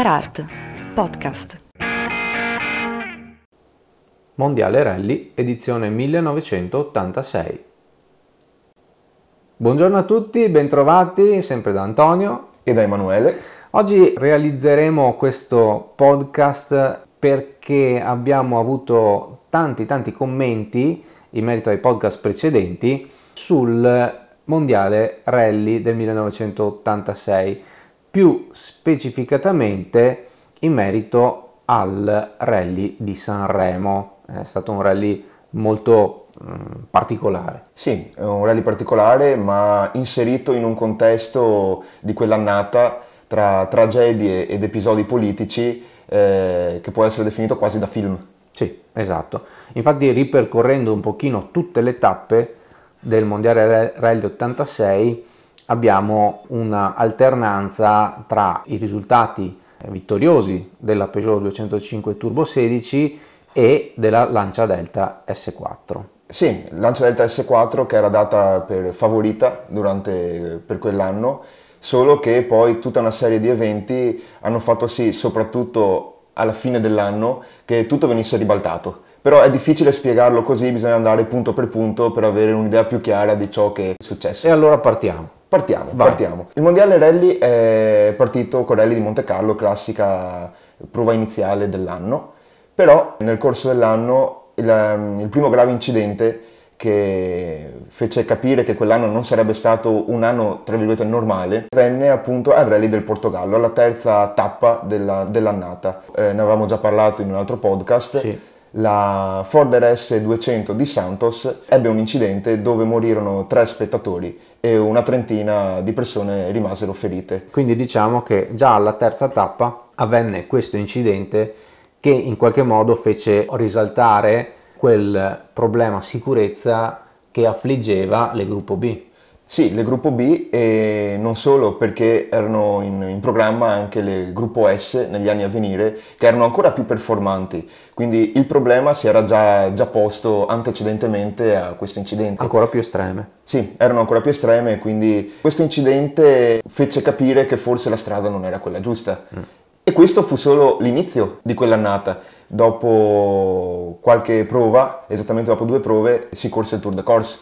Carart, podcast. Mondiale Rally, edizione 1986. Buongiorno a tutti, bentrovati, sempre da Antonio. E da Emanuele. Oggi realizzeremo questo podcast perché abbiamo avuto tanti tanti commenti in merito ai podcast precedenti sul Mondiale Rally del 1986 più specificatamente in merito al rally di Sanremo. È stato un rally molto mm, particolare. Sì, è un rally particolare ma inserito in un contesto di quell'annata tra tragedie ed episodi politici eh, che può essere definito quasi da film. Sì, esatto. Infatti ripercorrendo un pochino tutte le tappe del Mondiale Rally 86 abbiamo un'alternanza tra i risultati eh, vittoriosi della Peugeot 205 Turbo 16 e della Lancia Delta S4. Sì, Lancia Delta S4 che era data per favorita durante, per quell'anno, solo che poi tutta una serie di eventi hanno fatto sì, soprattutto alla fine dell'anno, che tutto venisse ribaltato. Però è difficile spiegarlo così, bisogna andare punto per punto per avere un'idea più chiara di ciò che è successo. E allora partiamo. Partiamo, Vai. partiamo. Il mondiale rally è partito con rally di Monte Carlo, classica prova iniziale dell'anno, però nel corso dell'anno il, ehm, il primo grave incidente che fece capire che quell'anno non sarebbe stato un anno, tra virgolette, normale, venne appunto al rally del Portogallo, alla terza tappa della, dell'annata. Eh, ne avevamo già parlato in un altro podcast. Sì la Ford RS200 di Santos ebbe un incidente dove morirono tre spettatori e una trentina di persone rimasero ferite. Quindi diciamo che già alla terza tappa avvenne questo incidente che in qualche modo fece risaltare quel problema sicurezza che affliggeva le gruppo B. Sì, le gruppo B e non solo perché erano in, in, programma anche le gruppo S negli anni a venire che erano ancora più performanti, quindi il problema si era già, già posto antecedentemente a questo incidente. Ancora più estreme. Sì, erano ancora più estreme, quindi questo incidente fece capire che forse la strada non era quella giusta. Mm. E questo fu solo l'inizio di quell'annata. Dopo qualche prova, esattamente dopo due prove, si corse il Tour de Corse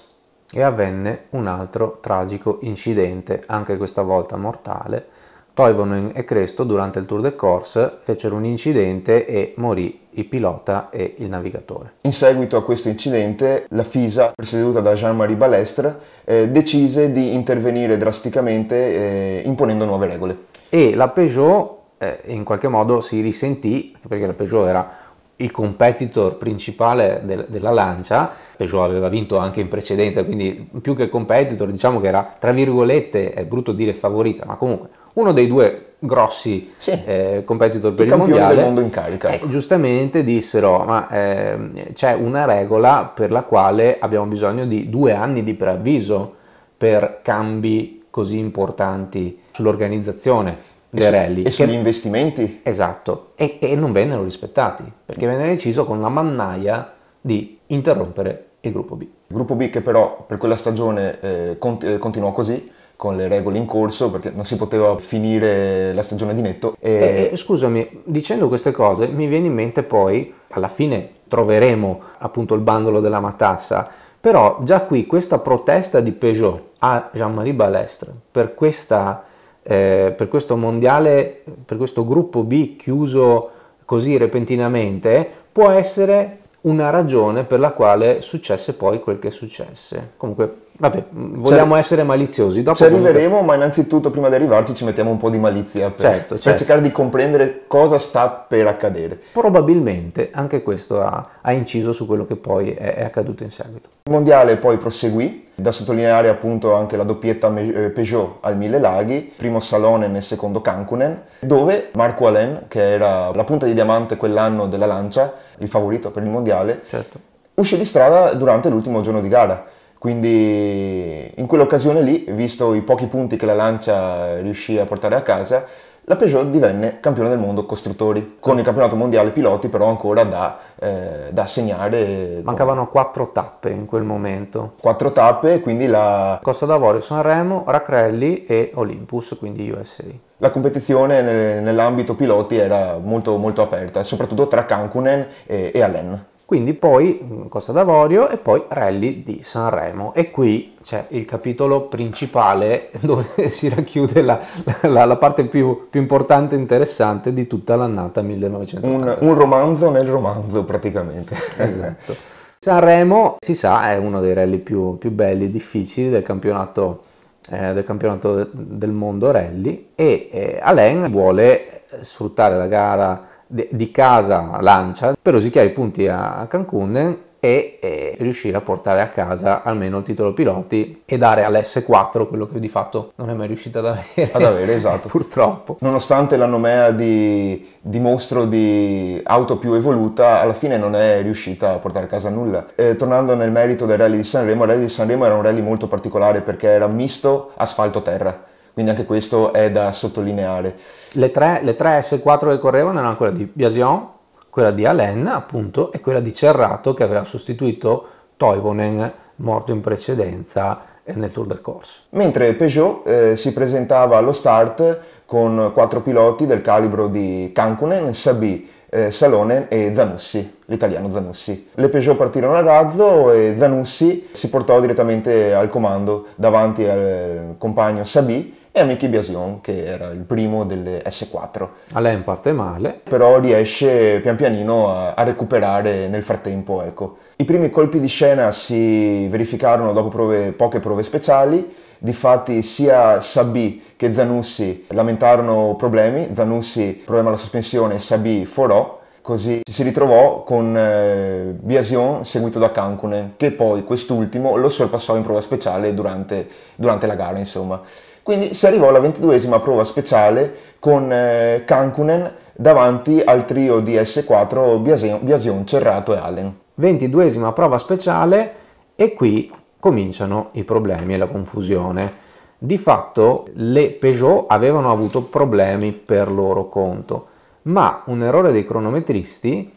e avvenne un altro tragico incidente, anche questa volta mortale. Toivonen e Cresto durante il Tour de Corse fecero un incidente e morì il pilota e il navigatore. In seguito a questo incidente, la FISA, presieduta da Jean-Marie Balestre, eh, decise di intervenire drasticamente eh, imponendo nuove regole. E la Peugeot eh, in qualche modo si risentì, perché la Peugeot era il competitor principale del, della Lancia, Peugeot aveva vinto anche in precedenza, quindi più che competitor diciamo che era, tra virgolette, è brutto dire favorita, ma comunque uno dei due grossi sì. eh, competitor per I il mondiale del mondo in carica. Eh, ecco. giustamente dissero ma eh, c'è una regola per la quale abbiamo bisogno di due anni di preavviso per cambi così importanti sull'organizzazione dei rally. E sugli che... investimenti? Esatto, e, e, non vennero rispettati, perché venne deciso con la mannaia di interrompere il gruppo B. Il gruppo B che però per quella stagione eh, cont- eh, continuò così, con le regole in corso perché non si poteva finire la stagione di netto. E... Eh, scusami, dicendo queste cose mi viene in mente poi, alla fine troveremo appunto il bandolo della matassa, però già qui questa protesta di Peugeot a Jean-Marie Balestre per questa eh, per questo mondiale, per questo gruppo B chiuso così repentinamente, può essere una ragione per la quale successe poi quel che successe. Comunque, vabbè, mm, vogliamo cioè, essere maliziosi. Dopo ci comunque... arriveremo, ma innanzitutto prima di arrivarci ci mettiamo un po' di malizia per, certo, per certo. cercare di comprendere cosa sta per accadere. Probabilmente anche questo ha, ha inciso su quello che poi è, è accaduto in seguito. Il mondiale poi proseguì da sottolineare appunto anche la doppietta eh, Peugeot al Mille Laghi, primo Salonen e secondo Cancunen, dove Marco Alain, che era la punta di diamante quell'anno della Lancia, il favorito per il mondiale, certo. uscì di strada durante l'ultimo giorno di gara. Quindi in quell'occasione lì, visto i pochi punti che la Lancia riuscì a portare a casa, la Peugeot divenne campione del mondo costruttori, con il campionato mondiale piloti però ancora da, eh, da segnare. Eh, Mancavano quattro tappe in quel momento. Quattro tappe, quindi la... Costa d'Avorio, Sanremo, Racrelli e Olympus, quindi USA. La competizione nel, nell'ambito piloti era molto, molto aperta, soprattutto tra Cancunen e, e Allen. Quindi poi mm, Costa d'Avorio e poi Rally di Sanremo e qui c'è il capitolo principale dove si racchiude la, la, la parte più, più, importante e interessante di tutta l'annata 1980. Un, un romanzo nel romanzo praticamente. Esatto. Sanremo si sa è uno dei rally più, più belli e difficili del campionato eh, del campionato del mondo rally e eh, Alain vuole sfruttare la gara di casa Lancia per rosicchiare i punti a Cancun e, e, riuscire a portare a casa almeno il titolo piloti e dare all'S4 quello che di fatto non è mai riuscita ad avere. Ad avere, esatto. Purtroppo. Nonostante la nomea di, di, mostro di auto più evoluta, alla fine non è riuscita a portare a casa nulla. Eh, tornando nel merito del rally di Sanremo, il rally di Sanremo era un rally molto particolare perché era misto asfalto-terra quindi anche questo è da sottolineare. Le tre, le tre S4 che correvano erano quella di Biasion, quella di Alain appunto e quella di Cerrato che aveva sostituito Toivonen morto in precedenza eh, nel Tour del Corso. Mentre Peugeot eh, si presentava allo start con quattro piloti del calibro di Kankunen, Sabi, eh, Salonen e Zanussi, l'italiano Zanussi. Le Peugeot partirono a razzo e Zanussi si portò direttamente al comando davanti al compagno Sabi e a Mickey Biasion che era il primo delle S4. A lei parte male. Però riesce pian pianino a, a recuperare nel frattempo. Ecco. I primi colpi di scena si verificarono dopo prove, poche prove speciali. Difatti sia Sabi che Zanussi lamentarono problemi, Zanussi problema alla sospensione, Sabi forò, così si ritrovò con eh, Biasion seguito da Cancunen, che poi quest'ultimo lo sorpassò in prova speciale durante, durante la gara, insomma. Quindi si arrivò alla ventiduesima prova speciale con eh, Kankunen davanti al trio di S4 Biasion, Cerrato e Allen. Ventiduesima prova speciale e qui cominciano i problemi e la confusione. Di fatto le Peugeot avevano avuto problemi per loro conto, ma un errore dei cronometristi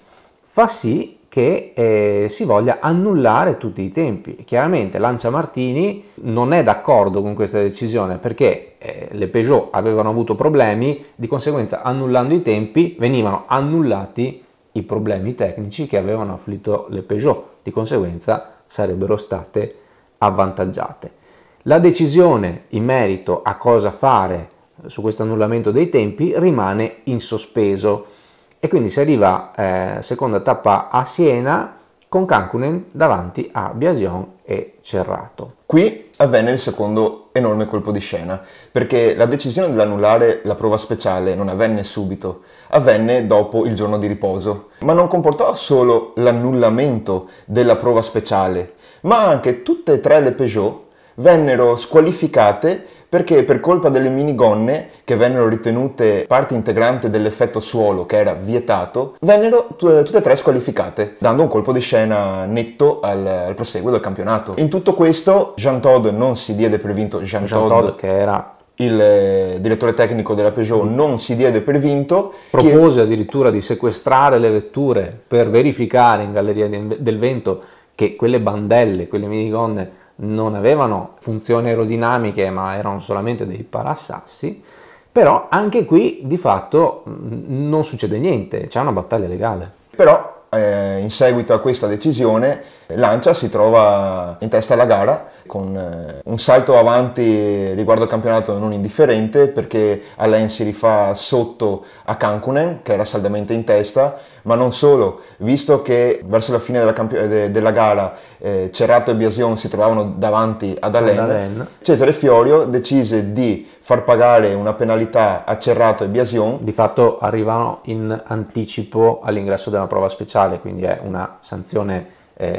fa sì che eh, si voglia annullare tutti i tempi. Chiaramente Lancia Martini non è d'accordo con questa decisione perché eh, le Peugeot avevano avuto problemi, di conseguenza annullando i tempi venivano annullati i problemi tecnici che avevano afflitto le Peugeot, di conseguenza sarebbero state avvantaggiate. La decisione in merito a cosa fare su questo annullamento dei tempi rimane in sospeso e quindi si arriva eh, seconda tappa a Siena con Cancunen davanti a Biasion e Cerrato. Qui avvenne il secondo enorme colpo di scena, perché la decisione dell'annullare la prova speciale non avvenne subito, avvenne dopo il giorno di riposo, ma non comportò solo l'annullamento della prova speciale, ma anche tutte e tre le Peugeot vennero squalificate perché per colpa delle minigonne, che vennero ritenute parte integrante dell'effetto suolo che era vietato, vennero t- tutte e tre squalificate, dando un colpo di scena netto al, al proseguo del campionato. In tutto questo Jean Todd non si diede per vinto, Jean, Jean Todd, che era il eh, direttore tecnico della Peugeot mm. non si diede per vinto. Propose che... addirittura di sequestrare le vetture per verificare in Galleria del Vento che quelle bandelle, quelle minigonne non avevano funzioni aerodinamiche ma erano solamente dei parassassi, però anche qui di fatto mm, non succede niente, c'è una battaglia legale. Però eh, in seguito a questa decisione Lancia si trova in testa alla gara con eh, un salto avanti riguardo al campionato non indifferente perché Allen si rifà sotto a Cancunen che era saldamente in testa ma non solo, visto che verso la fine della, eh, de della gara eh, Cerato e Biasion si trovavano davanti ad Allen, Cesare Fiorio decise di far pagare una penalità a Cerrato e Biasion. Di fatto arrivano in anticipo all'ingresso della prova speciale, quindi è una sanzione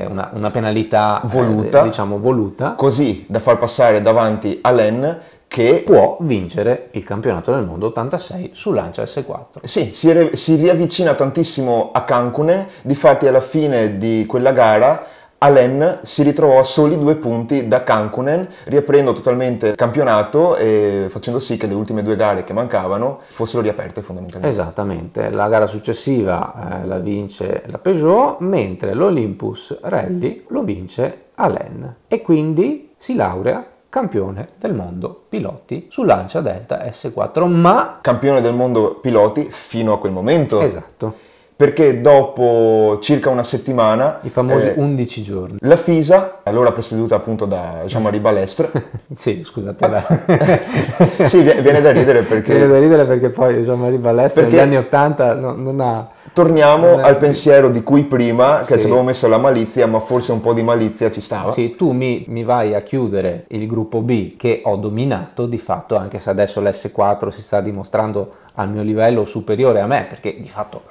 una, una, penalità eh, voluta, eh, diciamo voluta, così da far passare davanti a Len che può vincere il campionato del mondo 86 su Lancia S4. Sì, si, si riavvicina tantissimo a Cancunen, difatti alla fine di quella gara Allen si ritrovò a soli due punti da Kankunen, riaprendo totalmente il campionato e facendo sì che le ultime due gare che mancavano fossero riaperte fondamentalmente. Esattamente, la gara successiva eh, la vince la Peugeot, mentre l'Olympus Rally lo vince Allen e quindi si laurea campione del mondo piloti su Lancia Delta S4, ma... Campione del mondo piloti fino a quel momento. Esatto perché dopo circa una settimana... I famosi eh, 11 giorni. La FISA, allora presieduta appunto da Jean-Marie Balestre... sì, scusate. Ah, sì, viene da ridere perché... Viene da ridere perché poi Jean-Marie Balestre negli anni 80 non, non ha... Torniamo non ha... al pensiero di cui prima, che sì. ci avevamo messo la malizia, ma forse un po' di malizia ci stava. Sì, tu mi, mi vai a chiudere il gruppo B che ho dominato di fatto, anche se adesso l'S4 si sta dimostrando al mio livello superiore a me, perché di fatto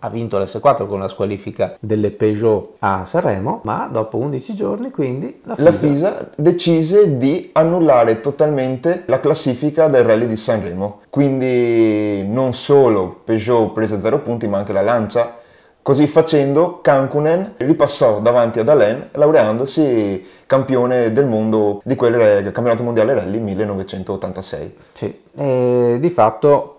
ha vinto l'S4 con la squalifica delle Peugeot a Sanremo, ma dopo 11 giorni quindi la FISA, la FISA decise di annullare totalmente la classifica del rally di Sanremo. Quindi non solo Peugeot prese 0 punti, ma anche la Lancia Così facendo, Kankunen ripassò davanti ad Alain, laureandosi campione del mondo di quel campionato mondiale rally 1986. Sì, e di fatto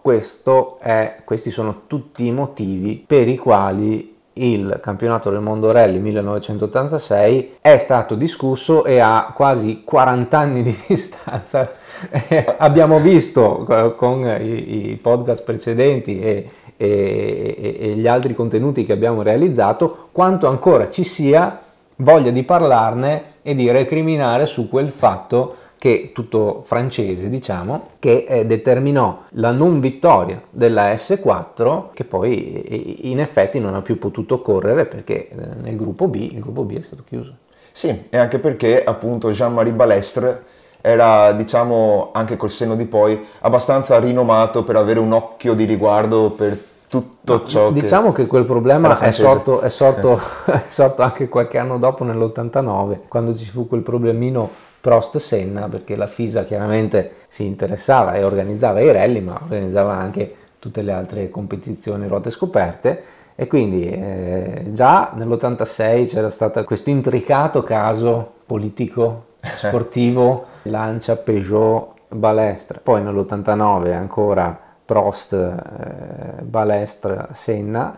è, questi sono tutti i motivi per i quali il campionato del mondo rally 1986 è stato discusso e a quasi 40 anni di distanza abbiamo visto con i, i podcast precedenti e e, e, gli altri contenuti che abbiamo realizzato, quanto ancora ci sia voglia di parlarne e di recriminare su quel fatto che tutto francese, diciamo, che eh, determinò la non vittoria della S4 che poi eh, in effetti non ha più potuto correre perché eh, nel gruppo B il gruppo B è stato chiuso. Sì, e anche perché appunto Jean-Marie Balestre era diciamo anche col senno di poi abbastanza rinomato per avere un occhio di riguardo per tutto ciò che... diciamo che, che quel problema è sorto, è, sorto, è sorto, anche qualche anno dopo nell'89 quando ci fu quel problemino Prost-Senna perché la FISA chiaramente si interessava e organizzava i rally ma organizzava anche tutte le altre competizioni ruote scoperte e quindi eh, già nell'86 c'era stato questo intricato caso politico, sportivo Lancia, Peugeot, Balestra. Poi nell'89 ancora Prost, eh, Balestra, Senna.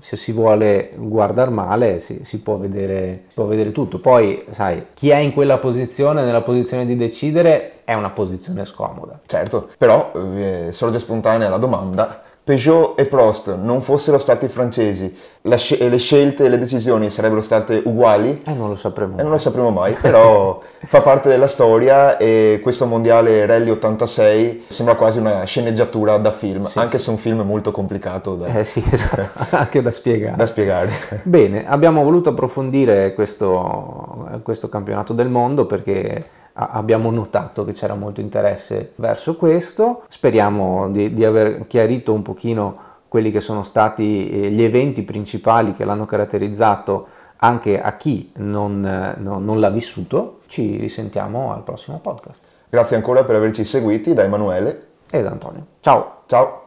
Se si vuole guardare male si, si, può vedere, si, può vedere, tutto. Poi, sai, chi è in quella posizione, nella posizione di decidere, è una posizione scomoda. Certo, però eh, sorge spontanea la domanda, Peugeot e Prost non fossero stati francesi, sc- le scelte e le decisioni sarebbero state uguali? Eh, non lo sapremo. Eh, non lo sapremo mai, però fa parte della storia e questo mondiale Rally 86 sembra quasi una sceneggiatura da film, sì, anche sì. se un film molto complicato da... Eh sì, esatto, anche da spiegare. da spiegare. Bene, abbiamo voluto approfondire questo, questo campionato del mondo perché abbiamo notato che c'era molto interesse verso questo. Speriamo di, di, aver chiarito un pochino quelli che sono stati eh, gli eventi principali che l'hanno caratterizzato anche a chi non, eh, no, non l'ha vissuto. Ci risentiamo al prossimo podcast. Grazie ancora per averci seguiti da Emanuele e da Antonio. Ciao! Ciao!